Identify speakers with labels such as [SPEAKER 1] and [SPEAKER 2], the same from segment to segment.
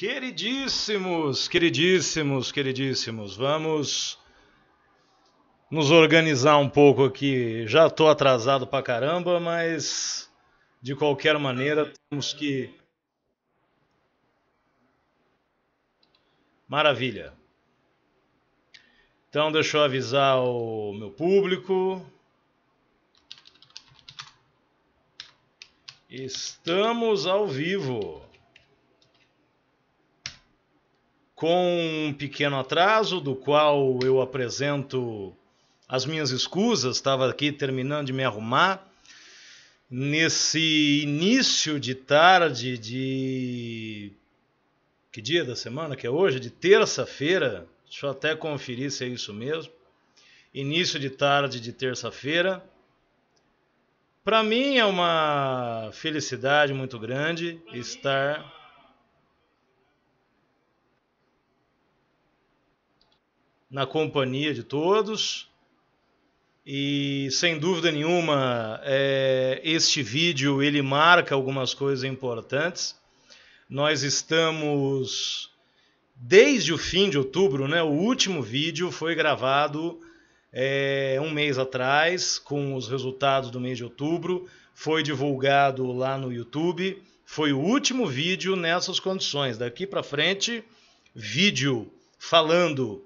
[SPEAKER 1] Queridíssimos, queridíssimos, queridíssimos, vamos nos organizar um pouco aqui. Já estou atrasado pra caramba, mas de qualquer maneira temos que. Maravilha. Então deixa eu avisar o meu público. Estamos ao vivo. com um pequeno atraso, do qual eu apresento as minhas escusas, estava aqui terminando de me arrumar. Nesse início de tarde de. Que dia da semana que é hoje? De terça-feira. Deixa eu até conferir se é isso mesmo. Início de tarde de terça-feira. Para mim é uma felicidade muito grande estar é na companhia de todos. E sem dúvida nenhuma, é, este vídeo ele marca algumas coisas importantes. Nós estamos desde o fim de outubro, né? O último vídeo foi gravado é, um mês atrás, com os resultados do mês de outubro, foi divulgado lá no YouTube. Foi o último vídeo nessas condições. Daqui para frente, vídeo falando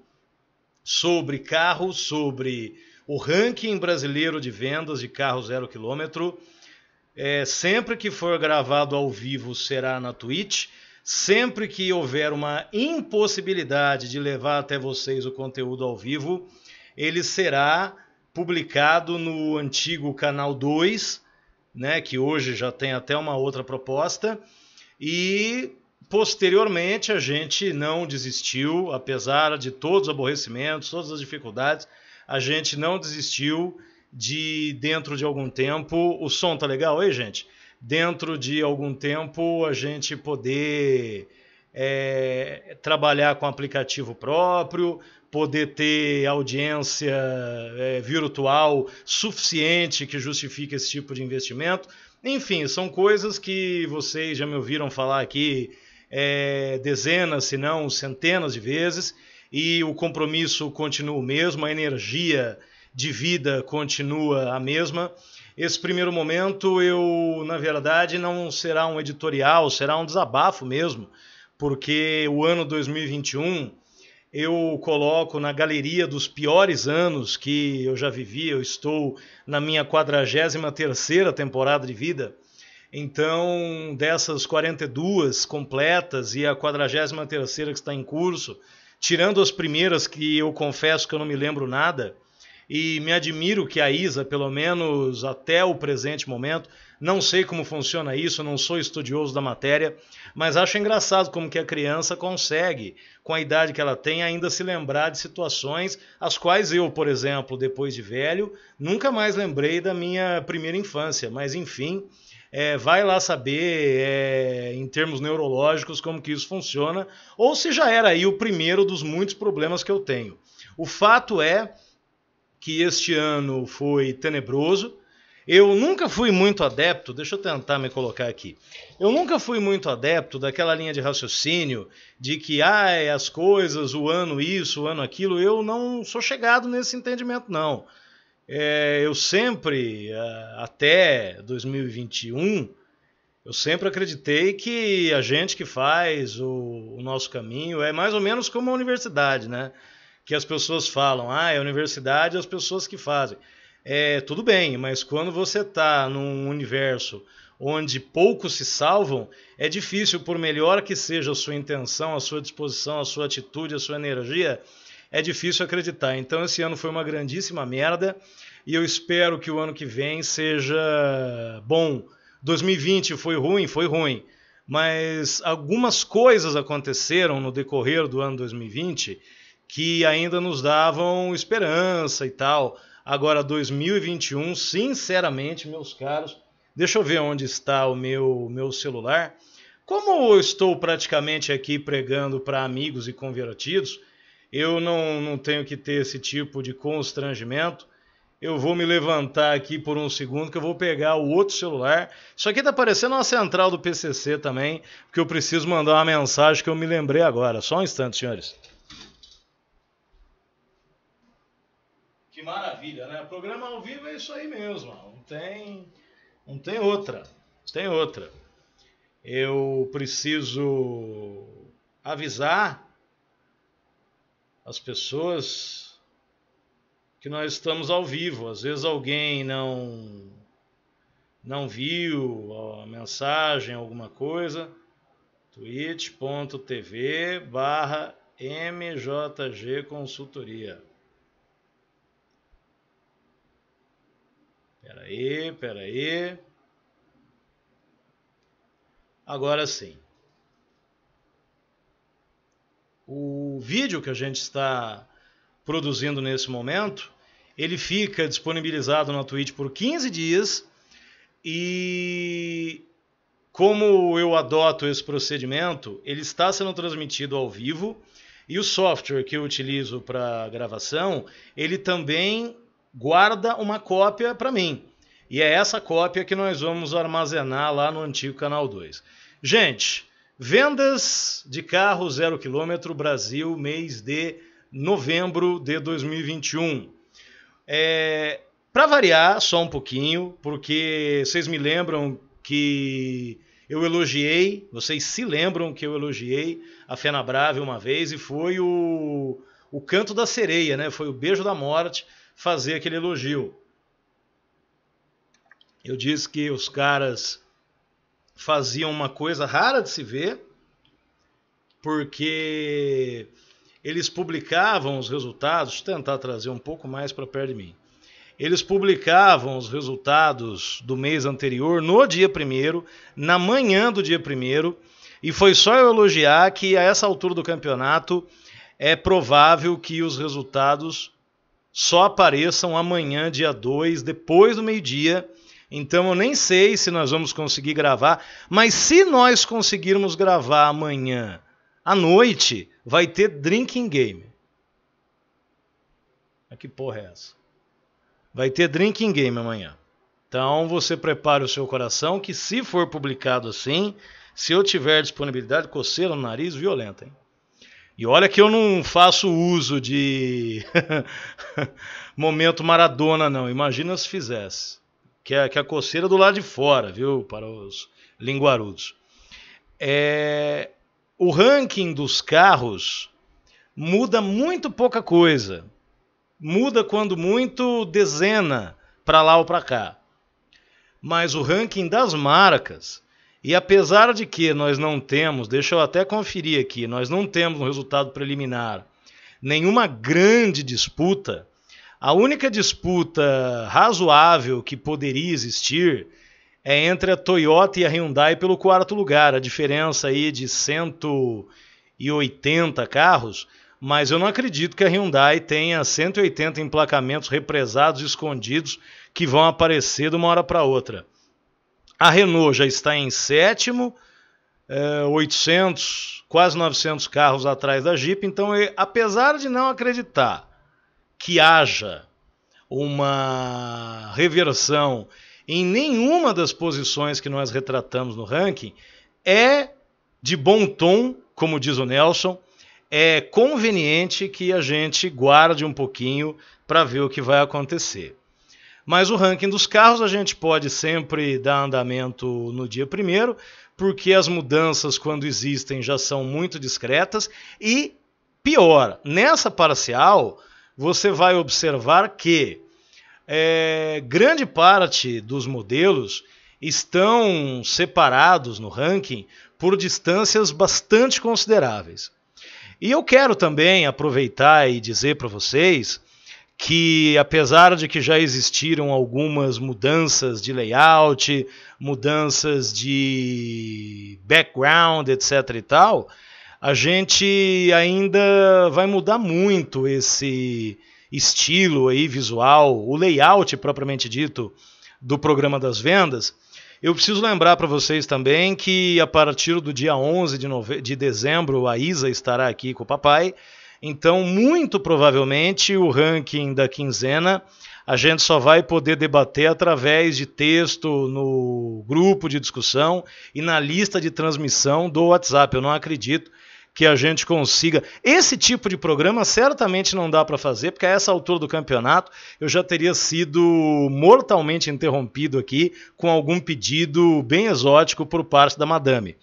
[SPEAKER 1] sobre carros, sobre o ranking brasileiro de vendas de carro zero quilômetro. É, sempre que for gravado ao vivo será na Twitch. Sempre que houver uma impossibilidade de levar até vocês o conteúdo ao vivo, ele será publicado no antigo canal 2, né, que hoje já tem até uma outra proposta. E Posteriormente, a gente não desistiu, apesar de todos os aborrecimentos, todas as dificuldades, a gente não desistiu de, dentro de algum tempo, o som tá legal aí, gente? Dentro de algum tempo, a gente poder é, trabalhar com aplicativo próprio, poder ter audiência é, virtual suficiente que justifique esse tipo de investimento. Enfim, são coisas que vocês já me ouviram falar aqui é, dezenas, se não centenas de vezes, e o compromisso continua o mesmo, a energia de vida continua a mesma. Esse primeiro momento, eu, na verdade, não será um editorial, será um desabafo mesmo, porque o ano 2021 eu coloco na galeria dos piores anos que eu já vivi, eu estou na minha 43 terceira temporada de vida então, dessas 42 completas e a 43 que está em curso, tirando as primeiras que eu confesso que eu não me lembro nada, e me admiro que a Isa, pelo menos até o presente momento, não sei como funciona isso, não sou estudioso da matéria, mas acho engraçado como que a criança consegue, com a idade que ela tem, ainda se lembrar de situações as quais eu, por exemplo, depois de velho, nunca mais lembrei da minha primeira infância, mas enfim, é, vai lá saber, é, em termos neurológicos, como que isso funciona, ou se já era aí o primeiro dos muitos problemas que eu tenho. O fato é que este ano foi tenebroso. Eu nunca fui muito adepto, deixa eu tentar me colocar aqui. Eu nunca fui muito adepto daquela linha de raciocínio de que ah, as coisas, o ano isso, o ano aquilo. Eu não sou chegado nesse entendimento, não. É, eu sempre, é, até 2021, eu sempre acreditei que a gente que faz o, o, nosso caminho é mais ou menos como a universidade, né? Que as pessoas falam, ah, é a universidade, as pessoas que fazem. É, tudo bem, mas quando você está num universo onde poucos se salvam, é difícil, por melhor que seja a sua intenção, a sua disposição, a sua atitude, a sua energia, é difícil acreditar. Então esse ano foi uma grandíssima merda e eu espero que o ano que vem seja bom. 2020 foi ruim, foi ruim, mas algumas coisas aconteceram no decorrer do ano 2020 que ainda nos davam esperança e tal. Agora 2021, sinceramente, meus caros, deixa eu ver onde está o meu meu celular. Como eu estou praticamente aqui pregando para amigos e convertidos, eu não, não tenho que ter esse tipo de constrangimento. Eu vou me levantar aqui por um segundo que eu vou pegar o outro celular. Isso aqui tá parecendo uma central do PCC também, porque eu preciso mandar uma mensagem que eu me lembrei agora. Só um instante, senhores. Que maravilha, né? O programa ao vivo é isso aí mesmo. Não tem, não tem outra. Não tem outra. Eu preciso avisar as pessoas que nós estamos ao vivo. Às vezes alguém não não viu a mensagem, alguma coisa, twitch.tv barra MJG Consultoria. espera aí espera aí Agora sim. O vídeo que a gente está produzindo nesse momento, ele fica disponibilizado na Twitch por 15 dias e como eu adoto esse procedimento, ele está sendo transmitido ao vivo e o software que eu utilizo para gravação, ele também guarda uma cópia para mim. E é essa cópia que nós vamos armazenar lá no antigo canal 2. Gente, Vendas de carro zero quilômetro Brasil, mês de novembro de 2021. É, Para variar só um pouquinho, porque vocês me lembram que eu elogiei, vocês se lembram que eu elogiei a Fena Fenabrave uma vez e foi o, o canto da sereia, né? Foi o beijo da morte fazer aquele elogio. Eu disse que os caras faziam uma coisa rara de se ver, porque eles publicavam os resultados, eu tentar trazer um pouco mais para perto de mim. Eles publicavam os resultados do mês anterior no dia primeiro, na manhã do dia primeiro, e foi só eu elogiar que a essa altura do campeonato é provável que os resultados só apareçam amanhã, dia 2, depois do meio-dia, então eu nem sei se nós vamos conseguir gravar, mas se nós conseguirmos gravar amanhã à noite, vai ter drinking game. Que porra é essa? Vai ter drinking game amanhã. Então você prepara o seu coração que se for publicado assim, se eu tiver disponibilidade, coceira no nariz violenta, hein? E olha que eu não faço uso de momento maradona, não. Imagina se fizesse que é, que é a coceira do lado de fora, viu, para os linguarudos. É, o ranking dos carros muda muito pouca coisa. Muda quando muito dezena para lá ou para cá. Mas o ranking das marcas, e apesar de que nós não temos, deixa eu até conferir aqui, nós não temos no resultado preliminar nenhuma grande disputa, a única disputa razoável que poderia existir é entre a Toyota e a Hyundai pelo quarto lugar, a diferença aí de 180 carros, mas eu não acredito que a Hyundai tenha 180 emplacamentos represados escondidos que vão aparecer de uma hora para outra. A Renault já está em sétimo, 800, é, quase 900 carros atrás da Jeep, então apesar de não acreditar que haja uma reversão em nenhuma das posições que nós retratamos no ranking é de bom tom, como diz o Nelson, é conveniente que a gente guarde um pouquinho para ver o que vai acontecer. Mas o ranking dos carros a gente pode sempre dar andamento no dia primeiro, porque as mudanças, quando existem, já são muito discretas. E pior, nessa parcial, você vai observar que é, grande parte dos modelos estão separados no ranking por distâncias bastante consideráveis. E eu quero também aproveitar e dizer para vocês que, apesar de que já existiram algumas mudanças de layout, mudanças de background, etc. e tal, a gente ainda vai mudar muito esse estilo aí visual, o layout propriamente dito do programa das vendas. Eu preciso lembrar para vocês também que a partir do dia 11 de, nove... de dezembro a Isa estará aqui com o papai. Então, muito provavelmente, o ranking da quinzena a gente só vai poder debater através de texto no grupo de discussão e na lista de transmissão do WhatsApp. Eu não acredito que a gente consiga. Esse tipo de programa certamente não dá para fazer, porque a essa altura do campeonato eu já teria sido mortalmente interrompido aqui com algum pedido bem exótico por parte da madame.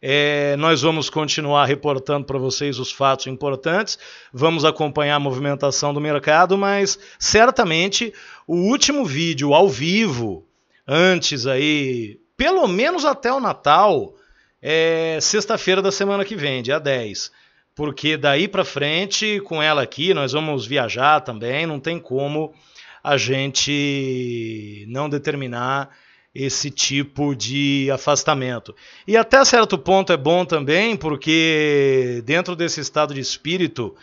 [SPEAKER 1] É, nós vamos continuar reportando para vocês os fatos importantes, vamos acompanhar a movimentação do mercado, mas certamente o último vídeo ao vivo, antes aí, pelo menos até o Natal, é sexta-feira da semana que vem, dia 10. Porque daí para frente, com ela aqui, nós vamos viajar também, não tem como a gente não determinar esse tipo de afastamento. E até certo ponto é bom também, porque dentro desse estado de espírito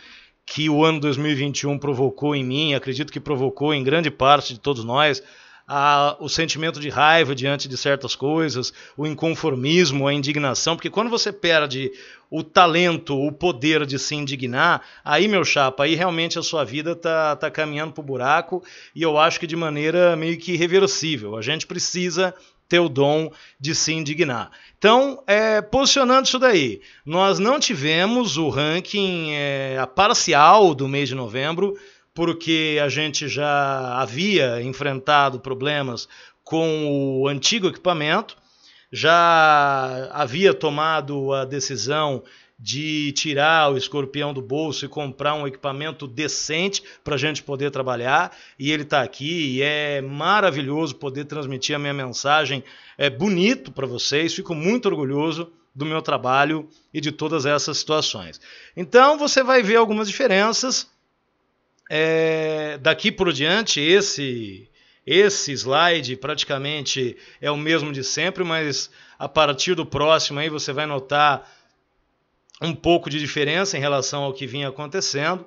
[SPEAKER 1] que o ano 2021 provocou em mim, acredito que provocou em grande parte de todos nós, a, o sentimento de raiva diante de certas coisas, o inconformismo, a indignação, porque quando você perde o talento, o poder de se indignar, aí, meu chapa, aí realmente a sua vida tá, tá caminhando pro buraco e eu acho que de maneira meio que irreversível. A gente precisa ter o dom de se indignar. Então, é, posicionando isso daí, nós não tivemos o ranking é, parcial do mês de novembro, porque a gente já havia enfrentado problemas com o antigo equipamento, já havia tomado a decisão de tirar o escorpião do bolso e comprar um equipamento decente para a gente poder trabalhar. E ele está aqui e é maravilhoso poder transmitir a minha mensagem. É bonito para vocês, fico muito orgulhoso do meu trabalho e de todas essas situações. Então você vai ver algumas diferenças é, daqui por diante, esse, esse slide praticamente é o mesmo de sempre, mas a partir do próximo aí você vai notar um pouco de diferença em relação ao que vinha acontecendo.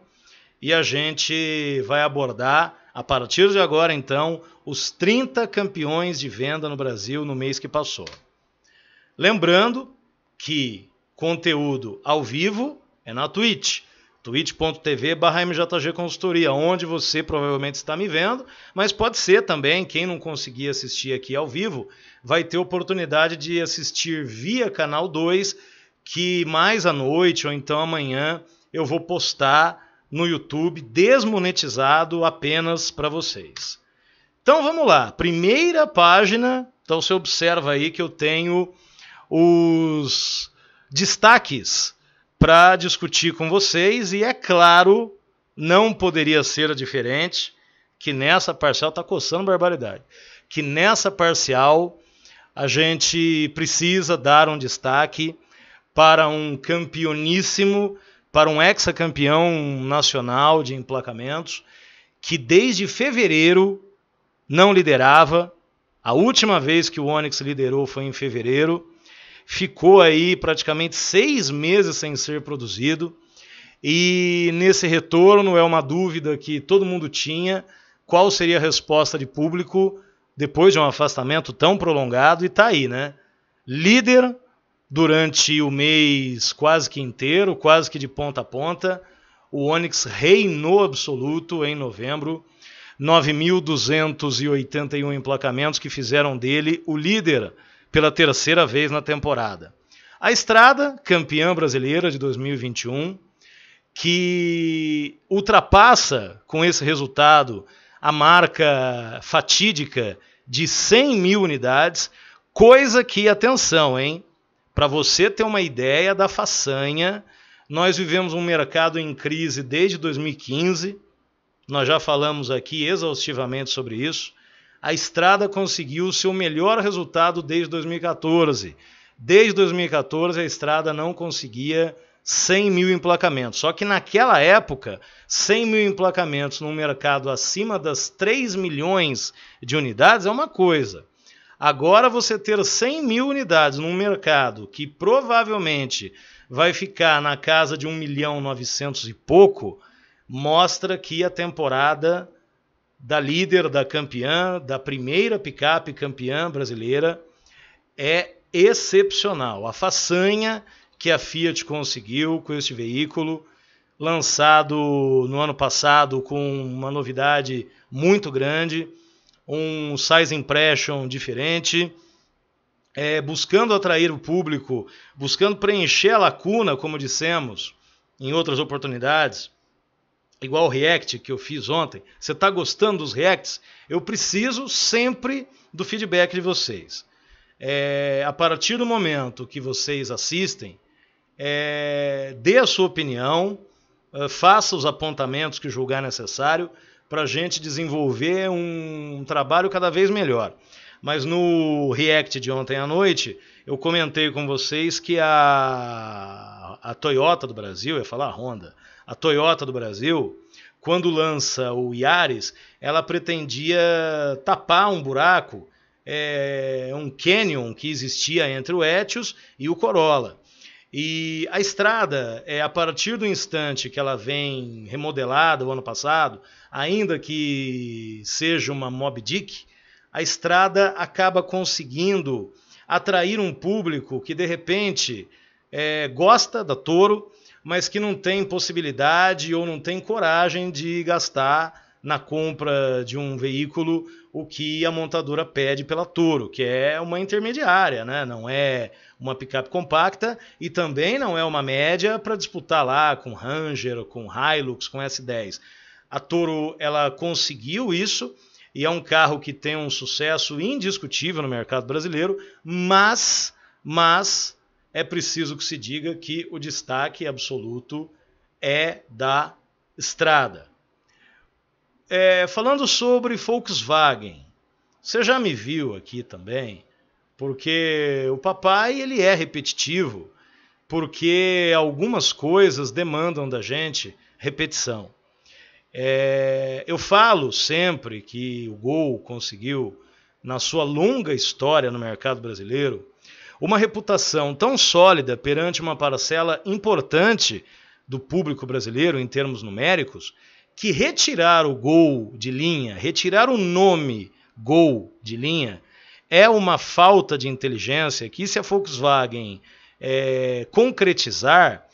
[SPEAKER 1] E a gente vai abordar, a partir de agora então, os 30 campeões de venda no Brasil no mês que passou. Lembrando que conteúdo ao vivo é na Twitch twitch.tv barra MJG Consultoria, onde você provavelmente está me vendo, mas pode ser também, quem não conseguir assistir aqui ao vivo, vai ter oportunidade de assistir via Canal 2, que mais à noite ou então amanhã eu vou postar no YouTube desmonetizado apenas para vocês. Então vamos lá, primeira página, então você observa aí que eu tenho os destaques para discutir com vocês e é claro, não poderia ser diferente que nessa parcial está coçando barbaridade, que nessa parcial a gente precisa dar um destaque para um campeoníssimo, para um ex-campeão nacional de emplacamentos que desde fevereiro não liderava. A última vez que o Onyx liderou foi em fevereiro ficou aí praticamente seis meses sem ser produzido. E nesse retorno é uma dúvida que todo mundo tinha: qual seria a resposta de público depois de um afastamento tão prolongado? E tá aí, né? Líder durante o mês quase que inteiro, quase que de ponta a ponta. O Onyx reinou absoluto em novembro. 9.281 emplacamentos que fizeram dele o líder pela terceira vez na temporada. A Estrada, campeã brasileira de 2021, que ultrapassa com esse resultado a marca fatídica de 100 mil unidades, coisa que, atenção, hein? Para você ter uma ideia da façanha, nós vivemos um mercado em crise desde 2015, nós já falamos aqui exaustivamente sobre isso a estrada conseguiu o seu melhor resultado desde 2014. Desde 2014, a estrada não conseguia 100 mil emplacamentos. Só que naquela época, 100 mil emplacamentos num mercado acima das 3 milhões de unidades é uma coisa. Agora, você ter 100 mil unidades num mercado que provavelmente vai ficar na casa de 1 milhão 900 e pouco, mostra que a temporada da líder, da campeã, da primeira picape campeã brasileira, é excepcional. A façanha que a Fiat conseguiu com este veículo, lançado no ano passado com uma novidade muito grande, um size impression diferente, é, buscando atrair o público, buscando preencher a lacuna, como dissemos em outras oportunidades, igual o React que eu fiz ontem. Você está gostando dos Reacts? Eu preciso sempre do feedback de vocês. É, a partir do momento que vocês assistem, é, dê a sua opinião, é, faça os apontamentos que julgar necessário para a gente desenvolver um, trabalho cada vez melhor. Mas no React de ontem à noite, eu comentei com vocês que a, a Toyota do Brasil, eu ia falar Honda, a Toyota do Brasil, quando lança o Yaris, ela pretendia tapar um buraco, é, um canyon que existia entre o Etios e o Corolla. E a estrada, é, a partir do instante que ela vem remodelada o ano passado, ainda que seja uma Mob Dick, a estrada acaba conseguindo atrair um público que de repente é, gosta da Toro, mas que não tem possibilidade ou não tem coragem de gastar na compra de um veículo o que a montadora pede pela Toro, que é uma intermediária, né? Não é uma picape compacta e também não é uma média para disputar lá com Ranger, com Hilux, com S10. A Toro ela conseguiu isso e é um carro que tem um sucesso indiscutível no mercado brasileiro, mas mas é preciso que se diga que o destaque absoluto é da estrada. É, falando sobre Volkswagen, você já me viu aqui também, porque o papai ele é repetitivo, porque algumas coisas demandam da gente repetição. É, eu falo sempre que o Gol conseguiu, na sua longa história no mercado brasileiro, uma reputação tão sólida perante uma parcela importante do público brasileiro em termos numéricos, que retirar o gol de linha, retirar o nome gol de linha, é uma falta de inteligência que, se a Volkswagen é, concretizar,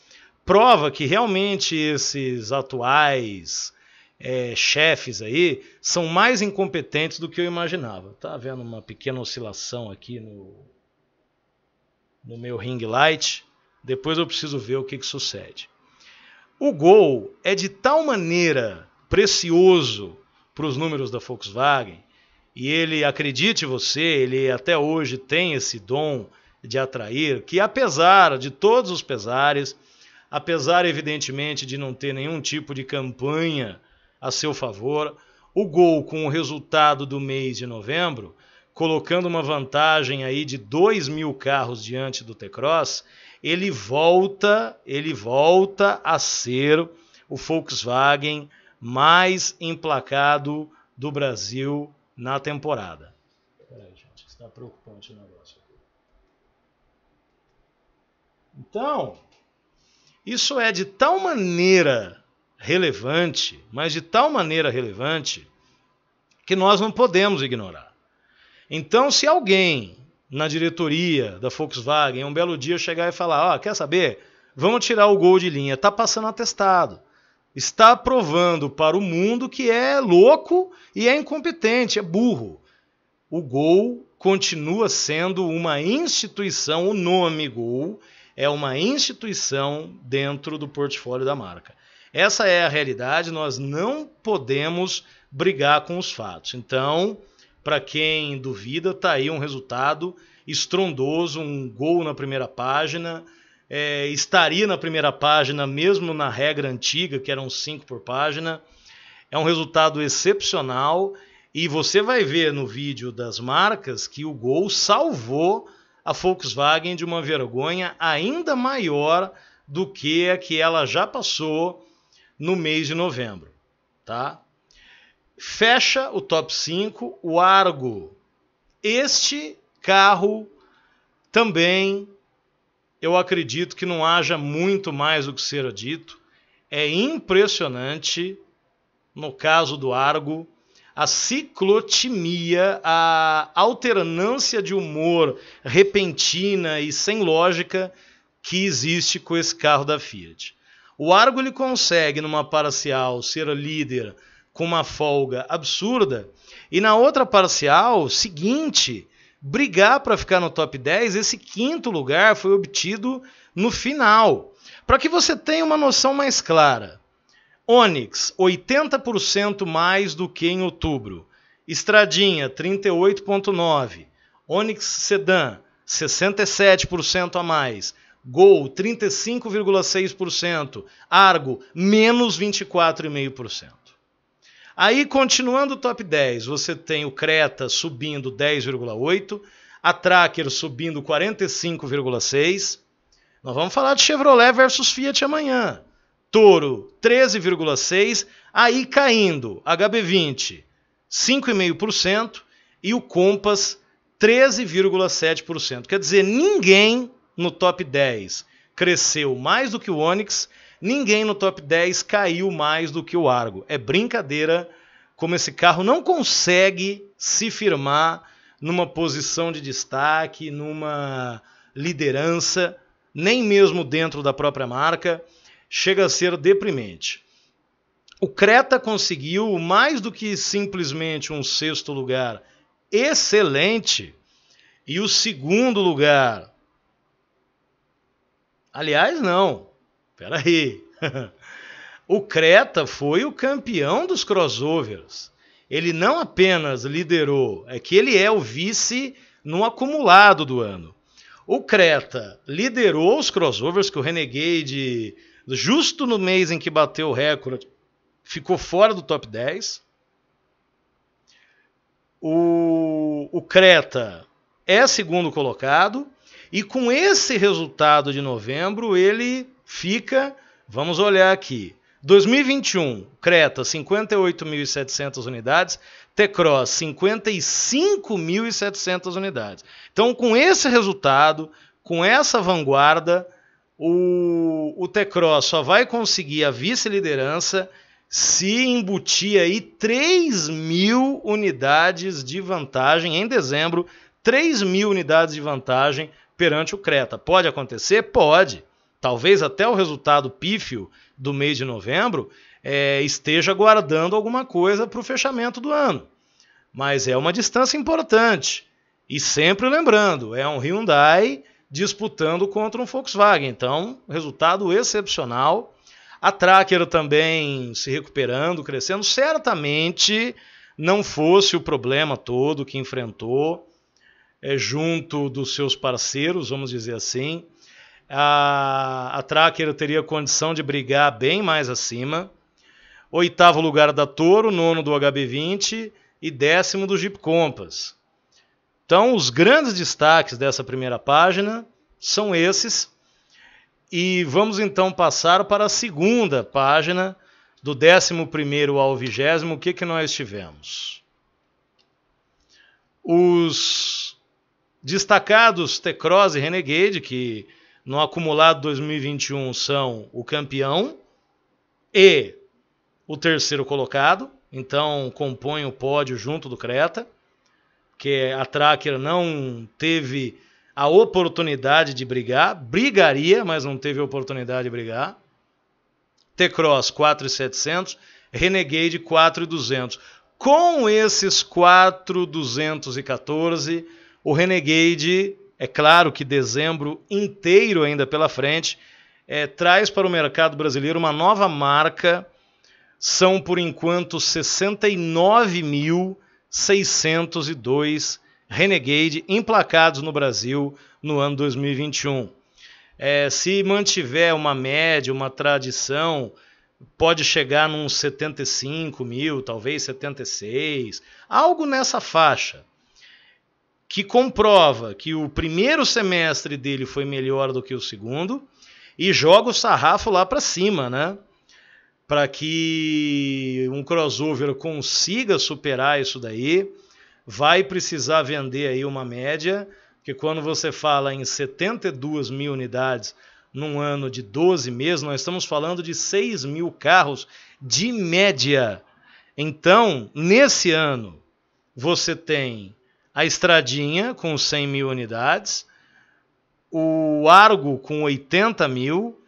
[SPEAKER 1] prova que realmente esses atuais é, chefes aí são mais incompetentes do que eu imaginava. Tá vendo uma pequena oscilação aqui no no meu ring light. Depois eu preciso ver o que, que sucede. O Gol é de tal maneira precioso para os números da Volkswagen, e ele, acredite você, ele até hoje tem esse dom de atrair, que apesar de todos os pesares, apesar evidentemente de não ter nenhum tipo de campanha a seu favor, o Gol com o resultado do mês de novembro colocando uma vantagem aí de 2 mil carros diante do T-Cross, ele volta, ele volta a ser o Volkswagen mais emplacado do Brasil na temporada. Peraí, gente, está preocupante o negócio. Então, isso é de tal maneira relevante, mas de tal maneira relevante que nós não podemos ignorar. Então, se alguém na diretoria da Volkswagen um belo dia chegar e falar: Ó, oh, quer saber? Vamos tirar o gol de linha, tá passando atestado. Está provando para o mundo que é louco e é incompetente, é burro. O gol continua sendo uma instituição, o nome Gol é uma instituição dentro do portfólio da marca. Essa é a realidade, nós não podemos brigar com os fatos. Então, para quem duvida, tá aí um resultado estrondoso, um gol na primeira página. É, estaria na primeira página, mesmo na regra antiga, que eram cinco por página. É um resultado excepcional e você vai ver no vídeo das marcas que o gol salvou a Volkswagen de uma vergonha ainda maior do que a que ela já passou no mês de novembro, tá? fecha o top 5 o Argo. Este carro também eu acredito que não haja muito mais o que ser dito. É impressionante, no caso do Argo, a ciclotimia, a alternância de humor repentina e sem lógica que existe com esse carro da Fiat. O Argo ele consegue, numa parcial, ser líder com uma folga absurda, e na outra parcial seguinte, brigar para ficar no top 10, esse quinto lugar foi obtido no final. Para que você tenha uma noção mais clara, Onix 80% mais do que em outubro, Estradinha 38.9, Onix Sedan 67% a mais, Gol 35,6%, Argo menos 24,5%. Aí, continuando o top 10, você tem o Creta subindo 10,8%, a Tracker subindo 45,6%. Nós vamos falar de Chevrolet versus Fiat amanhã. Toro 13,6%, aí caindo, HB20 5,5% e o Compass 13,7%. Quer dizer, ninguém no top 10 cresceu mais do que o Onix Ninguém no top 10 caiu mais do que o Argo. É brincadeira como esse carro não consegue se firmar numa posição de destaque, numa liderança, nem mesmo dentro da própria marca. Chega a ser deprimente. O Creta conseguiu mais do que simplesmente um sexto lugar excelente e o segundo lugar. Aliás, não aí! o Creta foi o campeão dos crossovers. Ele não apenas liderou, é que ele é o vice no acumulado do ano. O Creta liderou os crossovers que o Renegade, justo no mês em que bateu o recorde, ficou fora do top 10. O, o Creta é segundo colocado e com esse resultado de novembro ele fica, vamos olhar aqui. 2021, Creta 58.700 unidades, T-Cross 55.700 unidades. Então, com esse resultado, com essa vanguarda, o, o T-Cross só vai conseguir a vice-liderança se embutir aí 3 mil unidades de vantagem em dezembro, 3 mil unidades de vantagem perante o Creta. Pode acontecer? Pode talvez até o resultado pífio do mês de novembro é, esteja guardando alguma coisa para o fechamento do ano. Mas é uma distância importante. E sempre lembrando, é um Hyundai disputando contra um Volkswagen. Então, resultado excepcional. A Tracker também se recuperando, crescendo. Certamente não fosse o problema todo que enfrentou é, junto dos seus parceiros, vamos dizer assim, a, a Tracker teria condição de brigar bem mais acima. Oitavo lugar da Toro, nono do HB20 e décimo do Jeep Compass. Então, os grandes destaques dessa primeira página são esses. E vamos então passar para a segunda página, do 11 ao 20, o que, que nós tivemos? Os destacados T-Cross e Renegade, que no acumulado 2021 são o campeão e o terceiro colocado, então compõem o pódio junto do Creta, que a Tracker não teve a oportunidade de brigar, brigaria, mas não teve a oportunidade de brigar. T-Cross 4,700, Renegade 4,200. Com esses 4,214, o Renegade é claro que dezembro inteiro ainda pela frente é, traz para o mercado brasileiro uma nova marca. São por enquanto 69.602 Renegade emplacados no Brasil no ano 2021. É, se mantiver uma média, uma tradição, pode chegar num 75 mil, talvez 76, algo nessa faixa que comprova que o primeiro semestre dele foi melhor do que o segundo e joga o sarrafo lá para cima, né? Para que um crossover consiga superar isso daí, vai precisar vender aí uma média, que quando você fala em 72 mil unidades num ano de 12 meses, nós estamos falando de 6 mil carros de média. Então, nesse ano, você tem a Estradinha com 100 mil unidades, o Argo com 80 mil,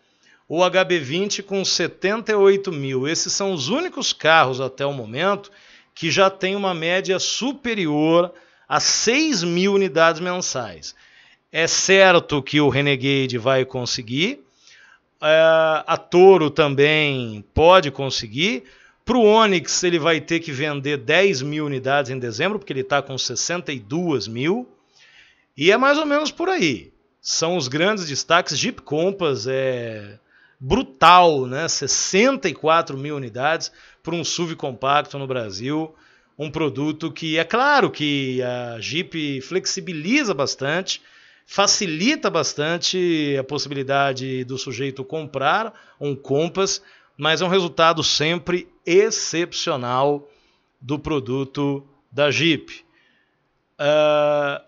[SPEAKER 1] o HB20 com 78 mil. Esses são os únicos carros até o momento que já tem uma média superior a 6 mil unidades mensais. É certo que o Renegade vai conseguir, é, a Toro também pode conseguir, para o Onix, ele vai ter que vender 10 mil unidades em dezembro, porque ele está com 62 mil. E é mais ou menos por aí. São os grandes destaques. Jeep Compass é brutal, né? 64 mil unidades para um SUV compacto no Brasil. Um produto que é claro que a Jeep flexibiliza bastante, facilita bastante a possibilidade do sujeito comprar um Compass, mas é um resultado sempre excepcional do produto da Jeep. Uh,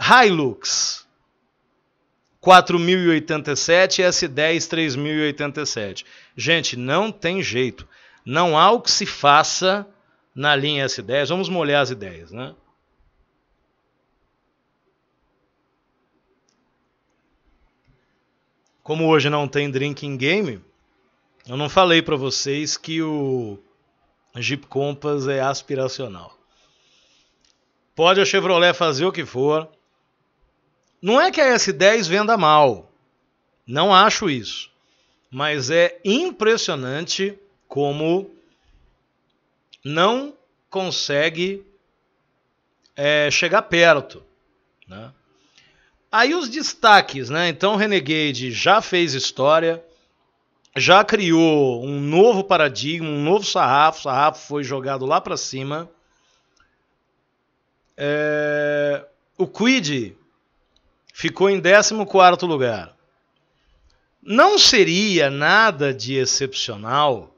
[SPEAKER 1] Hilux 4087 S10 3087. Gente, não tem jeito. Não há o que se faça na linha S10. Vamos molhar as ideias, né? Como hoje não tem drinking game, eu não falei para vocês que o Jeep Compass é aspiracional. Pode a Chevrolet fazer o que for. Não é que a S10 venda mal. Não acho isso. Mas é impressionante como não consegue é, chegar perto. Né? Aí os destaques, né? Então Renegade já fez história já criou um novo paradigma, um novo sarrafo, o sarrafo foi jogado lá para cima. É... o Quid ficou em 14 lugar. Não seria nada de excepcional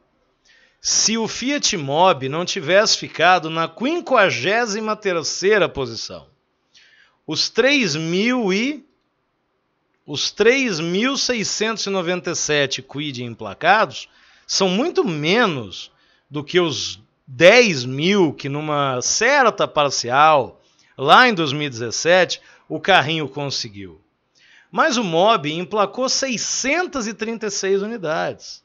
[SPEAKER 1] se o Fiat Mobi não tivesse ficado na 53 posição. Os 3.000 e os 3.697 quid emplacados são muito menos do que os 10 mil que numa certa parcial, lá em 2017, o carrinho conseguiu. Mas o MOB emplacou 636 unidades.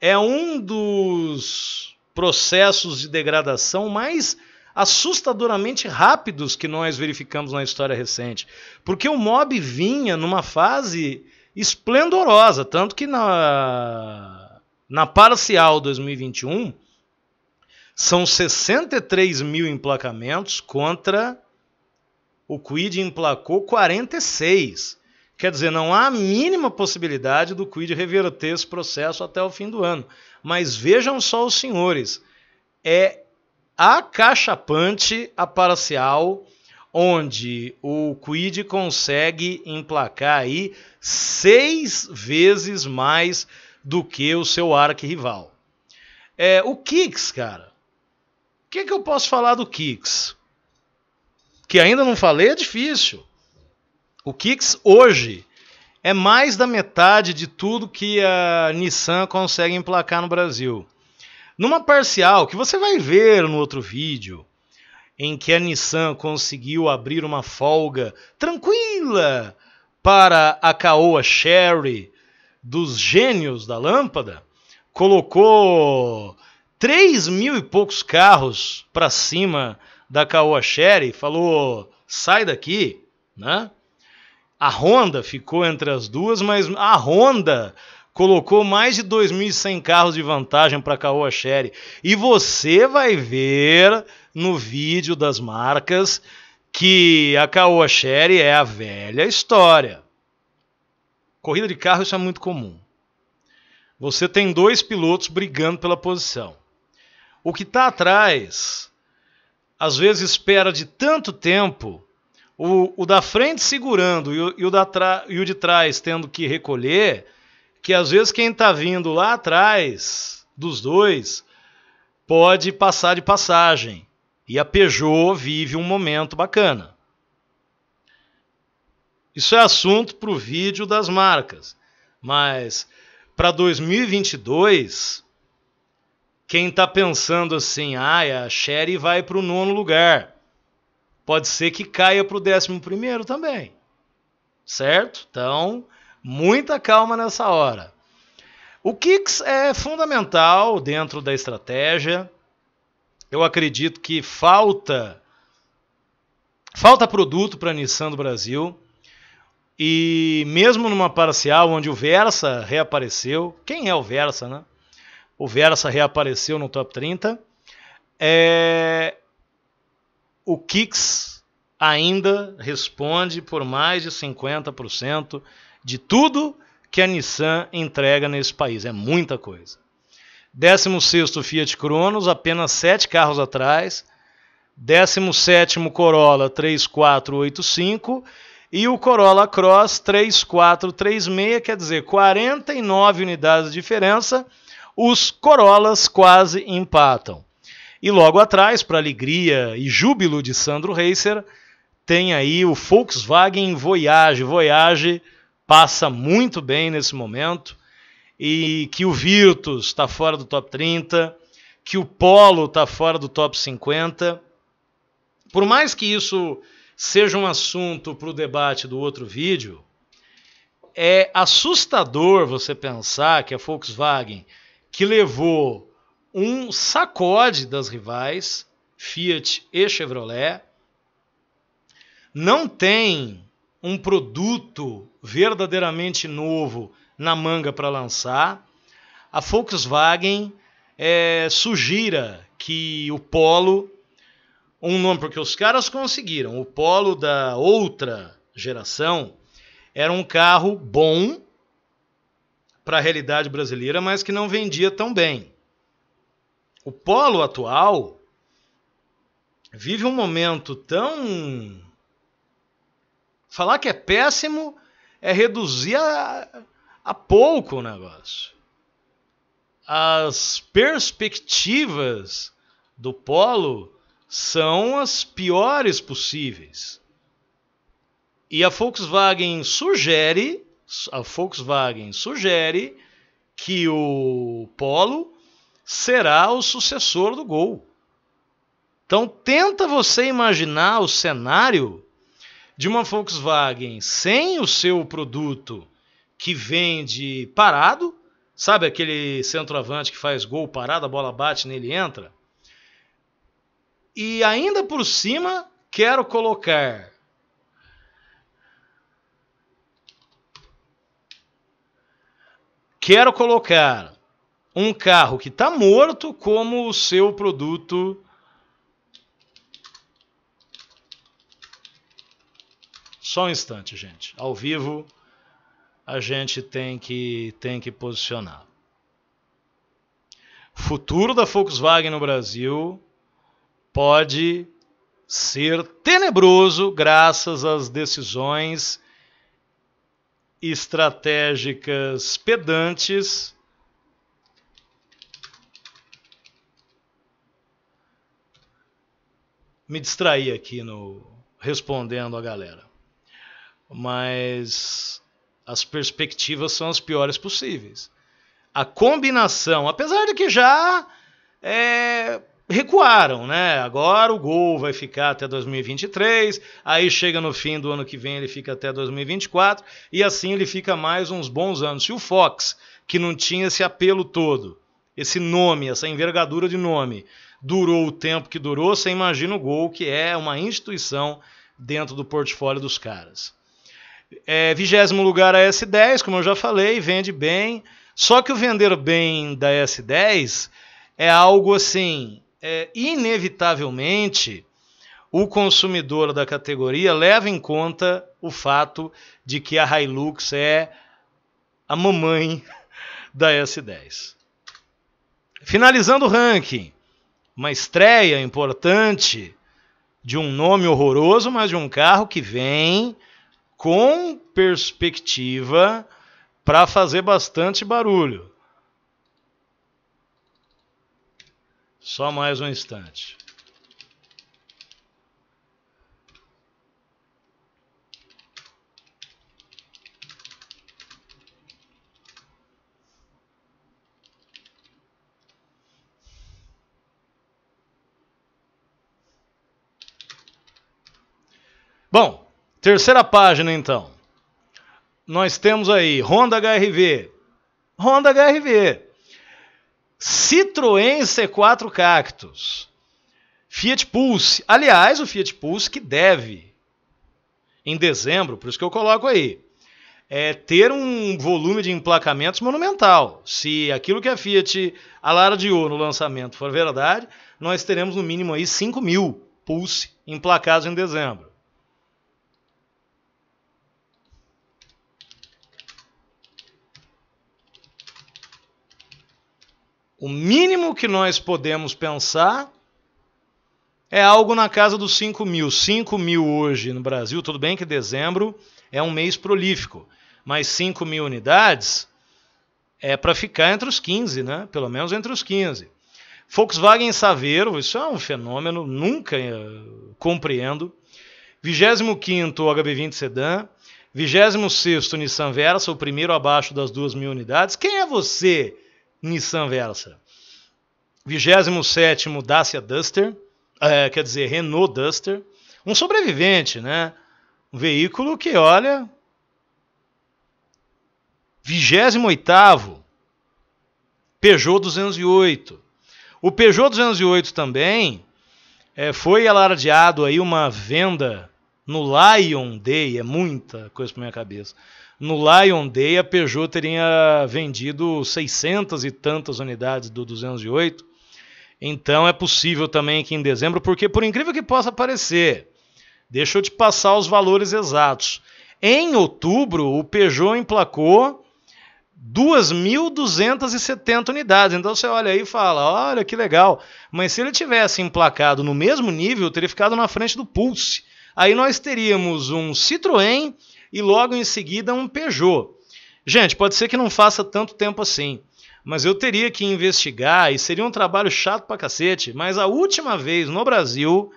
[SPEAKER 1] É um dos processos de degradação mais assustadoramente rápidos que nós verificamos na história recente. Porque o mob vinha numa fase esplendorosa, tanto que na, na Parcial 2021 são 63 mil emplacamentos contra o Quid emplacou 46. Quer dizer, não há a mínima possibilidade do Quid reverter esse processo até o fim do ano. Mas vejam só os senhores, é acachapante a parcial, onde o Quid consegue emplacar aí seis vezes mais do que o seu arquirrival. É, o Kicks, cara. O que, que eu posso falar do Kicks? Que ainda não falei, é difícil. O Kicks hoje é mais da metade de tudo que a Nissan consegue emplacar no Brasil. Numa parcial que você vai ver no outro vídeo, em que a Nissan conseguiu abrir uma folga tranquila para a Caoa Sherry dos gênios da lâmpada, colocou 3 mil e poucos carros para cima da Caoa Sherry, falou: sai daqui, né? A Honda ficou entre as duas, mas a Honda colocou mais de 2.100 carros de vantagem para a Caoa Sherry. E você vai ver no vídeo das marcas que a Caoa Sherry é a velha história. Corrida de carro isso é muito comum. Você tem dois pilotos brigando pela posição. O que está atrás, às vezes espera de tanto tempo, o, o da frente segurando e o, e o, da e o de trás tendo que recolher, que às vezes quem está vindo lá atrás dos dois pode passar de passagem. E a Peugeot vive um momento bacana. Isso é assunto para o vídeo das marcas. Mas para 2022, quem está pensando assim, ah, a Sherry vai para o nono lugar, pode ser que caia para o décimo primeiro também. Certo? Então, Muita calma nessa hora. O Kix é fundamental dentro da estratégia. Eu acredito que falta falta produto para a Nissan do Brasil. E mesmo numa parcial onde o Versa reapareceu, quem é o Versa, né? O Versa reapareceu no top 30. É... O Kicks ainda responde por mais de 50% de tudo que a Nissan entrega nesse país. É muita coisa. 16º Fiat Cronos, apenas 7 carros atrás. 17º Corolla 3485 e o Corolla Cross 3436, quer dizer, 49 unidades de diferença. Os Corollas quase empatam. E logo atrás, para alegria e júbilo de Sandro Racer, tem aí o Volkswagen Voyage, Voyage passa muito bem nesse momento e que o Virtus está fora do top 30, que o Polo está fora do top 50. Por mais que isso seja um assunto para o debate do outro vídeo, é assustador você pensar que a Volkswagen, que levou um sacode das rivais, Fiat e Chevrolet, não tem um produto verdadeiramente novo na manga para lançar, a Volkswagen é, sugira que o Polo, um nome porque os caras conseguiram, o Polo da outra geração era um carro bom para a realidade brasileira, mas que não vendia tão bem. O Polo atual vive um momento tão Falar que é péssimo é reduzir a, a pouco o negócio. As perspectivas do polo são as piores possíveis. E a Volkswagen sugere, a Volkswagen sugere que o Polo será o sucessor do Gol. Então tenta você imaginar o cenário de uma Volkswagen sem o seu produto que vende parado, sabe aquele centroavante que faz gol parado, a bola bate nele entra? E ainda por cima, quero colocar quero colocar um carro que está morto como o seu produto Só um instante, gente. Ao vivo, a gente tem que, tem que posicionar. Futuro da Volkswagen no Brasil pode ser tenebroso graças às decisões estratégicas pedantes me distraí aqui no respondendo a galera mas as perspectivas são as piores possíveis. A combinação, apesar de que já é, recuaram, né? Agora o gol vai ficar até 2023, aí chega no fim do ano que vem ele fica até 2024 e assim ele fica mais uns bons anos. Se o Fox, que não tinha esse apelo todo, esse nome, essa envergadura de nome, durou o tempo que durou, você imagina o gol que é uma instituição dentro do portfólio dos caras. É, vigésimo lugar a S10, como eu já falei, vende bem. Só que o vender bem da S10 é algo assim, é, inevitavelmente o consumidor da categoria leva em conta o fato de que a Hilux é a mamãe da S10. Finalizando o ranking, uma estreia importante de um nome horroroso, mas de um carro que vem com perspectiva para fazer bastante barulho. Só mais um instante. Bom, Terceira página, então. Nós temos aí Honda HRV. Honda HRV. Citroën C4 Cactus. Fiat Pulse. Aliás, o Fiat Pulse que deve, em dezembro, por isso que eu coloco aí, é ter um volume de emplacamentos monumental. Se aquilo que a Fiat alardeou no lançamento for verdade, nós teremos no mínimo aí 5 mil Pulse emplacados em dezembro. O mínimo que nós podemos pensar é algo na casa dos 5 mil. 5 mil hoje no Brasil, tudo bem que dezembro é um mês prolífico, mas 5 mil unidades é para ficar entre os 15, né? pelo menos entre os 15. Volkswagen Saveiro, isso é um fenômeno, nunca uh, compreendo. 25 HB20 Sedan, 26 Nissan Versa, o primeiro abaixo das 2 mil unidades. Quem é você Nissan Versa. 27 Dacia Duster, é, quer dizer, Renault Duster. Um sobrevivente, né? Um veículo que, olha... 28 Peugeot 208. O Peugeot 208 também é, foi alardeado aí uma venda no Lion Day, é muita coisa para minha cabeça. No Lion Day, a Peugeot teria vendido 600 e tantas unidades do 208. Então é possível também que em dezembro, porque por incrível que possa parecer, deixa eu te passar os valores exatos. Em outubro, o Peugeot emplacou 2.270 unidades. Então você olha aí e fala: olha que legal. Mas se ele tivesse emplacado no mesmo nível, teria ficado na frente do Pulse. Aí nós teríamos um Citroën e logo em seguida um Peugeot. Gente, pode ser que não faça tanto tempo assim, mas eu teria que investigar e seria um trabalho chato pra cacete. Mas a última vez no Brasil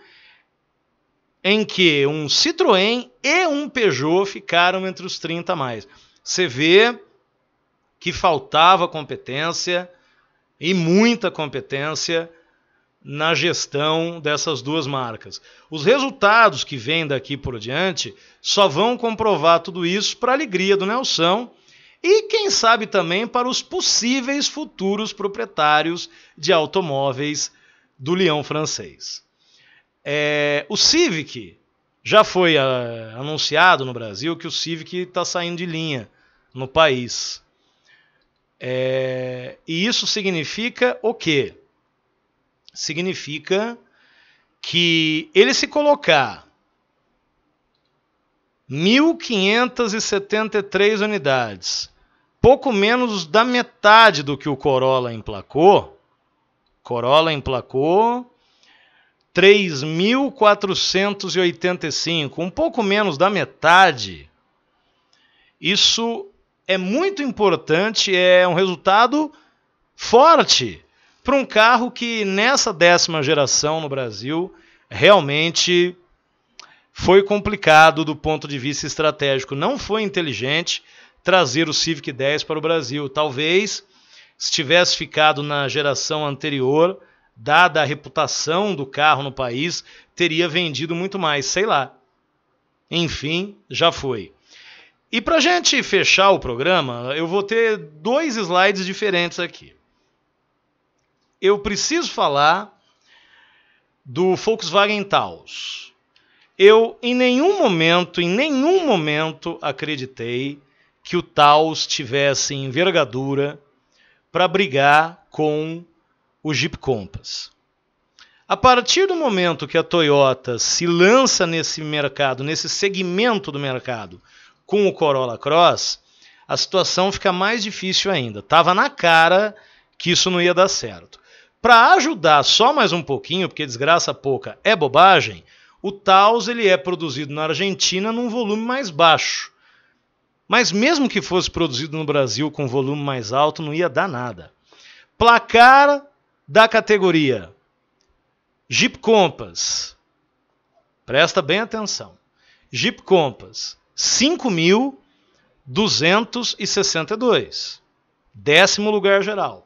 [SPEAKER 1] em que um Citroën e um Peugeot ficaram entre os 30 a mais. Você vê que faltava competência e muita competência na gestão dessas duas marcas. Os resultados que vêm daqui por diante só vão comprovar tudo isso para a alegria do Nelson e, quem sabe, também para os possíveis futuros proprietários de automóveis do Leão francês. É, o Civic já foi a, é, anunciado no Brasil que o Civic está saindo de linha no país. É, e isso significa o quê? significa que ele se colocar 1573 unidades, pouco menos da metade do que o Corolla emplacou, Corolla emplacou 3.485, um pouco menos da metade. Isso é muito importante, é um resultado forte para um carro que nessa décima geração no Brasil realmente foi complicado do ponto de vista estratégico. Não foi inteligente trazer o Civic 10 para o Brasil. Talvez se tivesse ficado na geração anterior, dada a reputação do carro no país, teria vendido muito mais, sei lá. Enfim, já foi. E para gente fechar o programa, eu vou ter dois slides diferentes aqui eu preciso falar do Volkswagen Taos. Eu em nenhum momento, em nenhum momento acreditei que o Taos tivesse envergadura para brigar com o Jeep Compass. A partir do momento que a Toyota se lança nesse mercado, nesse segmento do mercado, com o Corolla Cross, a situação fica mais difícil ainda. Tava na cara que isso não ia dar certo. Para ajudar só mais um pouquinho, porque desgraça pouca é bobagem, o Taos ele é produzido na Argentina num volume mais baixo. Mas mesmo que fosse produzido no Brasil com volume mais alto, não ia dar nada. Placar da categoria Jeep Compass. Presta bem atenção. Jeep Compass, 5.262. Décimo lugar geral.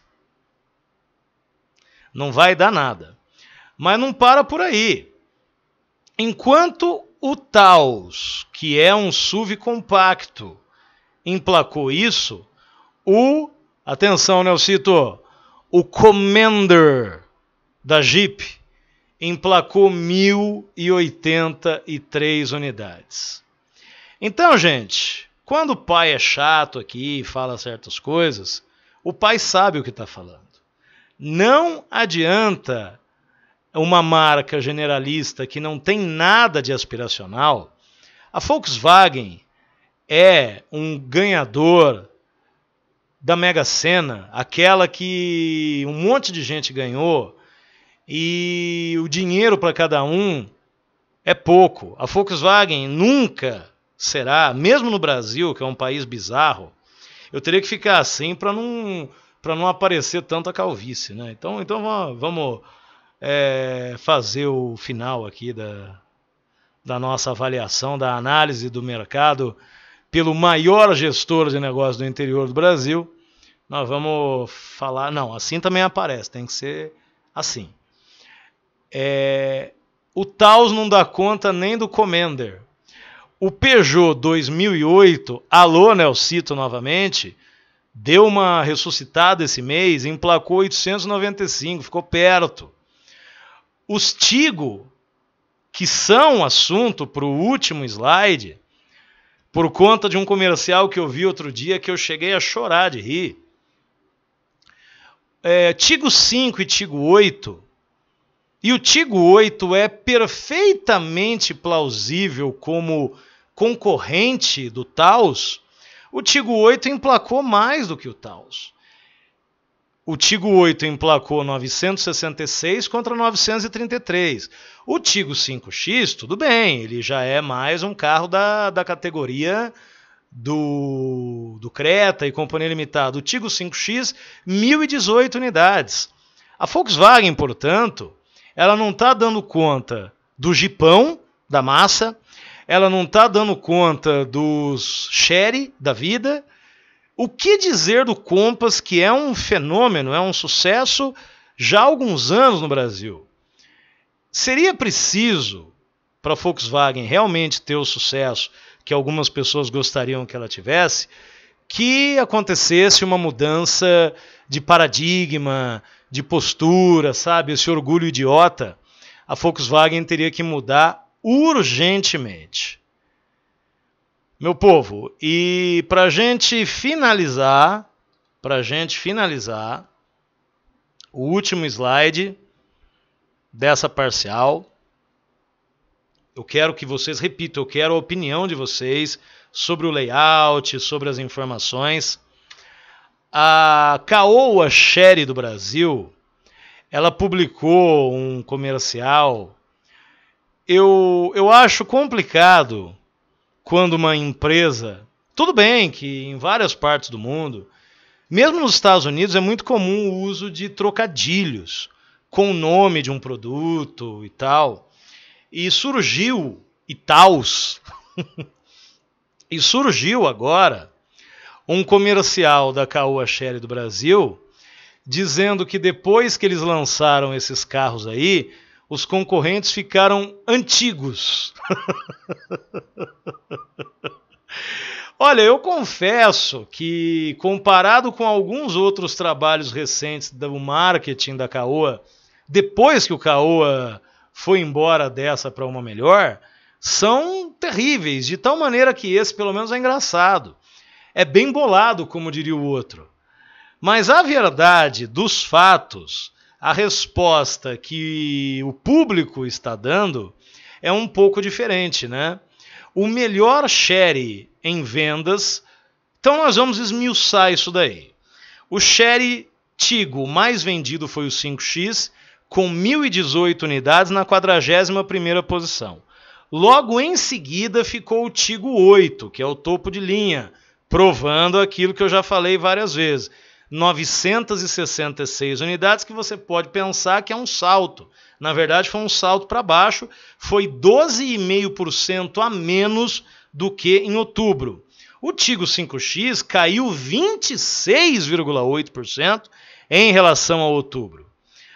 [SPEAKER 1] Não vai dar nada. Mas não para por aí. Enquanto o Taos, que é um SUV compacto, emplacou isso, o atenção, cito, o Commander da Jeep emplacou 1083 unidades. Então, gente, quando o pai é chato aqui e fala certas coisas, o pai sabe o que está falando. Não adianta uma marca generalista que não tem nada de aspiracional. A Volkswagen é um ganhador da Mega Sena, aquela que um monte de gente ganhou e o dinheiro para cada um é pouco. A Volkswagen nunca será, mesmo no Brasil, que é um país bizarro, eu teria que ficar assim para não para não aparecer tanto a calvície, né? Então, então vamos, é, fazer o final aqui da, da nossa avaliação, da análise do mercado pelo maior gestor de negócios do interior do Brasil. Nós vamos falar. Não, assim também aparece, tem que ser assim. É, o Taos não dá conta nem do Commander. O Peugeot 2008, alô, cito novamente deu uma ressuscitada esse mês, emplacou 895, ficou perto. Os Tigo, que são assunto para o último slide, por conta de um comercial que eu vi outro dia que eu cheguei a chorar de rir. É, Tigo 5 e Tigo 8. E o Tigo 8 é perfeitamente plausível como concorrente do Taos, o Tigo 8 emplacou mais do que o Taos. O Tigo 8 emplacou 966 contra 933. O Tigo 5X, tudo bem, ele já é mais um carro da, da categoria do, do Creta e Companhia Limitada. O Tigo 5X, 1.018 unidades. A Volkswagen, portanto, ela não está dando conta do jipão da massa, ela não está dando conta dos share da vida. O que dizer do Compass, que é um fenômeno, é um sucesso já há alguns anos no Brasil? Seria preciso para a Volkswagen realmente ter o sucesso que algumas pessoas gostariam que ela tivesse, que acontecesse uma mudança de paradigma, de postura, sabe? Esse orgulho idiota. A Volkswagen teria que mudar urgentemente. Meu povo, e para gente finalizar, para gente finalizar, o último slide dessa parcial. Eu quero que vocês repitam, eu quero a opinião de vocês sobre o layout, sobre as informações. A Caoa Sherry do Brasil, ela publicou um comercial eu, eu acho complicado quando uma empresa. Tudo bem que em várias partes do mundo, mesmo nos Estados Unidos, é muito comum o uso de trocadilhos com o nome de um produto e tal. E surgiu e tals. e surgiu agora um comercial da Caoa Shell do Brasil dizendo que depois que eles lançaram esses carros aí, os concorrentes ficaram antigos. Olha, eu confesso que, comparado com alguns outros trabalhos recentes do marketing da Caoa, depois que o Caoa foi embora dessa para uma melhor, são terríveis, de tal maneira que esse, pelo menos, é engraçado. É bem bolado, como diria o outro. Mas a verdade dos fatos a resposta que o público está dando é um pouco diferente, né? O melhor share em vendas. Então nós vamos esmiuçar isso daí. O share Tigo mais vendido foi o 5X, com 1018 unidades na 41ª posição. Logo em seguida ficou o Tigo 8, que é o topo de linha, provando aquilo que eu já falei várias vezes 966 unidades, que você pode pensar que é um salto. Na verdade, foi um salto para baixo, foi 12,5% a menos do que em outubro. O Tigo 5X caiu 26,8% em relação a outubro.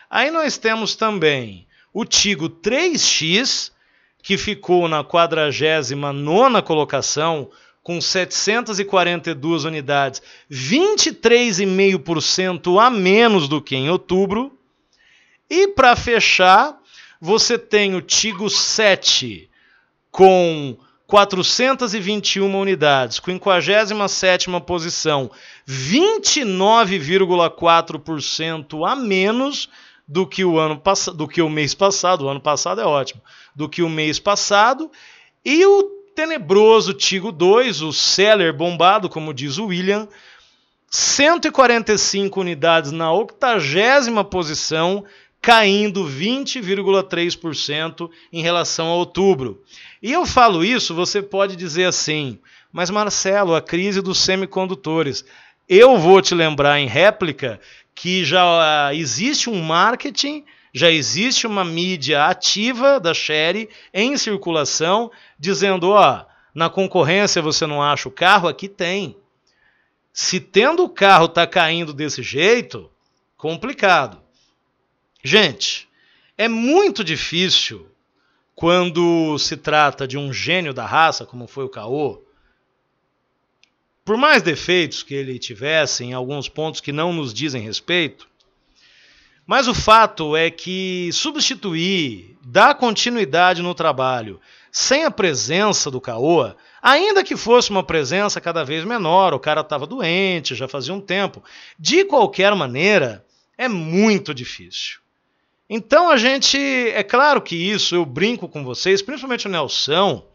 [SPEAKER 1] Aí nós temos também o Tigo 3X, que ficou na 49 nona colocação, com 742 unidades, 23,5% a menos do que em outubro. E para fechar, você tem o Tigo 7 com 421 unidades, 57ª posição, 29,4% a menos do que o ano do que o mês passado, o ano passado é ótimo, do que o mês passado, e o tenebroso Tigo 2, o seller bombado, como diz o William, 145 unidades na 80 posição, caindo 20,3% em relação a outubro. E eu falo isso, você pode dizer assim, mas Marcelo, a crise dos semicondutores. Eu vou te lembrar em réplica que já existe um marketing já existe uma mídia ativa da Sherry em circulação, dizendo: ó, na concorrência você não acha o carro, aqui tem. Se tendo o carro tá caindo desse jeito, complicado. Gente, é muito difícil quando se trata de um gênio da raça, como foi o Caô, por mais defeitos que ele tivesse em alguns pontos que não nos dizem respeito, mas o fato é que substituir, dar continuidade no trabalho sem a presença do Caoa, ainda que fosse uma presença cada vez menor, o cara estava doente já fazia um tempo, de qualquer maneira, é muito difícil. Então a gente, é claro que isso, eu brinco com vocês, principalmente o Nelson,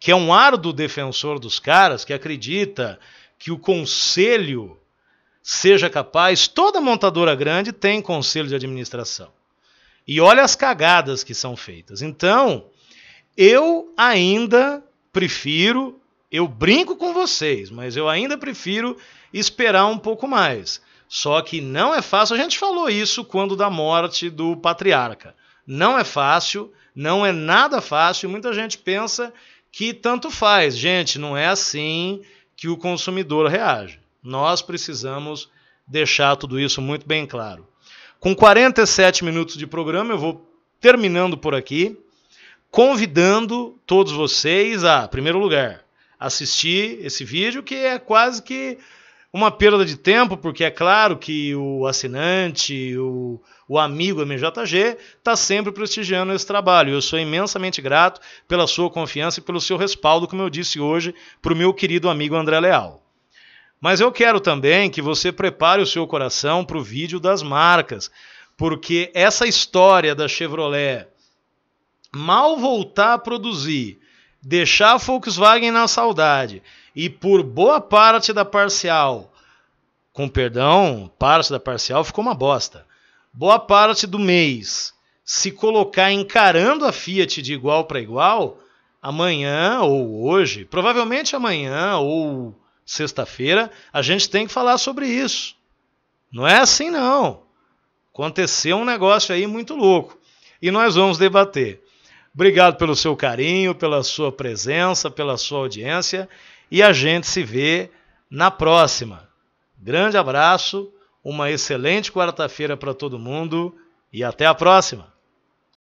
[SPEAKER 1] que é um árduo defensor dos caras, que acredita que o conselho seja capaz, toda montadora grande tem conselho de administração. E olha as cagadas que são feitas. Então, eu ainda prefiro, eu brinco com vocês, mas eu ainda prefiro esperar um pouco mais. Só que não é fácil, a gente falou isso quando da morte do patriarca. Não é fácil, não é nada fácil, muita gente pensa que tanto faz. Gente, não é assim que o consumidor reage. Nós precisamos deixar tudo isso muito bem claro. Com 47 minutos de programa, eu vou terminando por aqui, convidando todos vocês a, em primeiro lugar, assistir esse vídeo, que é quase que uma perda de tempo, porque é claro que o assinante, o, o amigo MJG, está sempre prestigiando esse trabalho. Eu sou imensamente grato pela sua confiança e pelo seu respaldo, como eu disse hoje, para o meu querido amigo André Leal. Mas eu quero também que você prepare o seu coração para o vídeo das marcas, porque essa história da Chevrolet mal voltar a produzir, deixar a Volkswagen na saudade e por boa parte da parcial, com perdão, parte da parcial ficou uma bosta. Boa parte do mês se colocar encarando a Fiat de igual para igual, amanhã ou hoje, provavelmente amanhã ou sexta-feira, a gente tem que falar sobre isso. Não é assim, não. Aconteceu um negócio aí muito louco. E nós vamos debater. Obrigado pelo seu carinho, pela sua presença, pela sua audiência. E a gente se vê na próxima. Grande abraço, uma excelente quarta-feira para todo mundo e até a próxima!